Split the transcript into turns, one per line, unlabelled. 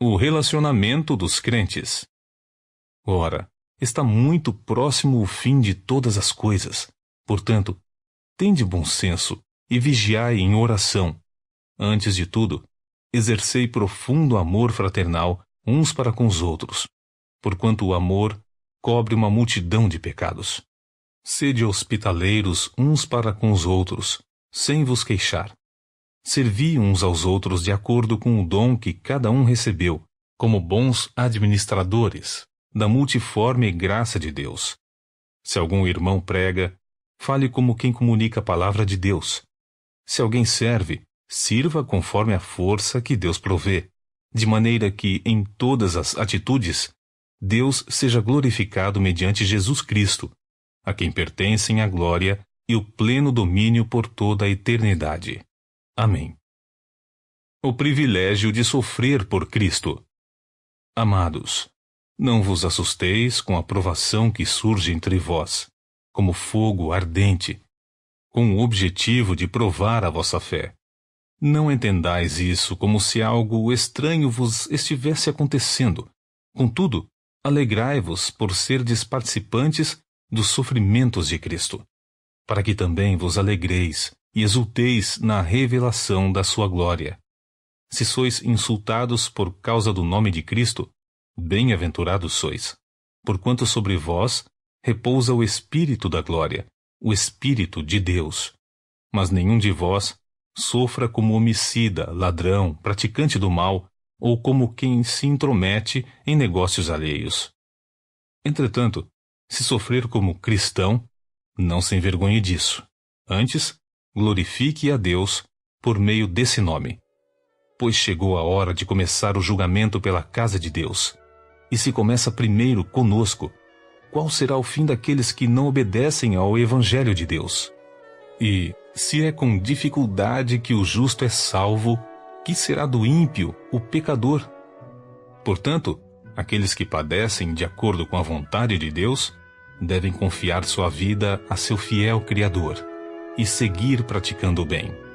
o relacionamento dos crentes. Ora, está muito próximo o fim de todas as coisas. Portanto, tende bom senso e vigiai em oração. Antes de tudo, exercei profundo amor fraternal uns para com os outros, porquanto o amor cobre uma multidão de pecados. Sede hospitaleiros uns para com os outros, sem vos queixar servir uns aos outros de acordo com o dom que cada um recebeu, como bons administradores da multiforme graça de Deus. Se algum irmão prega, fale como quem comunica a palavra de Deus. Se alguém serve, sirva conforme a força que Deus provê, de maneira que, em todas as atitudes, Deus seja glorificado mediante Jesus Cristo, a quem pertencem a glória e o pleno domínio por toda a eternidade. Amém. O privilégio de sofrer por Cristo. Amados, não vos assusteis com a provação que surge entre vós, como fogo ardente, com o objetivo de provar a vossa fé. Não entendais isso como se algo estranho vos estivesse acontecendo. Contudo, alegrai-vos por serdes participantes dos sofrimentos de Cristo, para que também vos alegreis e exulteis na revelação da sua glória. Se sois insultados por causa do nome de Cristo, bem-aventurados sois, porquanto sobre vós repousa o Espírito da glória, o Espírito de Deus. Mas nenhum de vós sofra como homicida, ladrão, praticante do mal, ou como quem se intromete em negócios alheios. Entretanto, se sofrer como cristão, não se envergonhe disso. Antes, glorifique a Deus por meio desse nome. Pois chegou a hora de começar o julgamento pela casa de Deus. E se começa primeiro conosco, qual será o fim daqueles que não obedecem ao Evangelho de Deus? E, se é com dificuldade que o justo é salvo, que será do ímpio, o pecador? Portanto, aqueles que padecem de acordo com a vontade de Deus devem confiar sua vida a seu fiel Criador e seguir praticando o bem.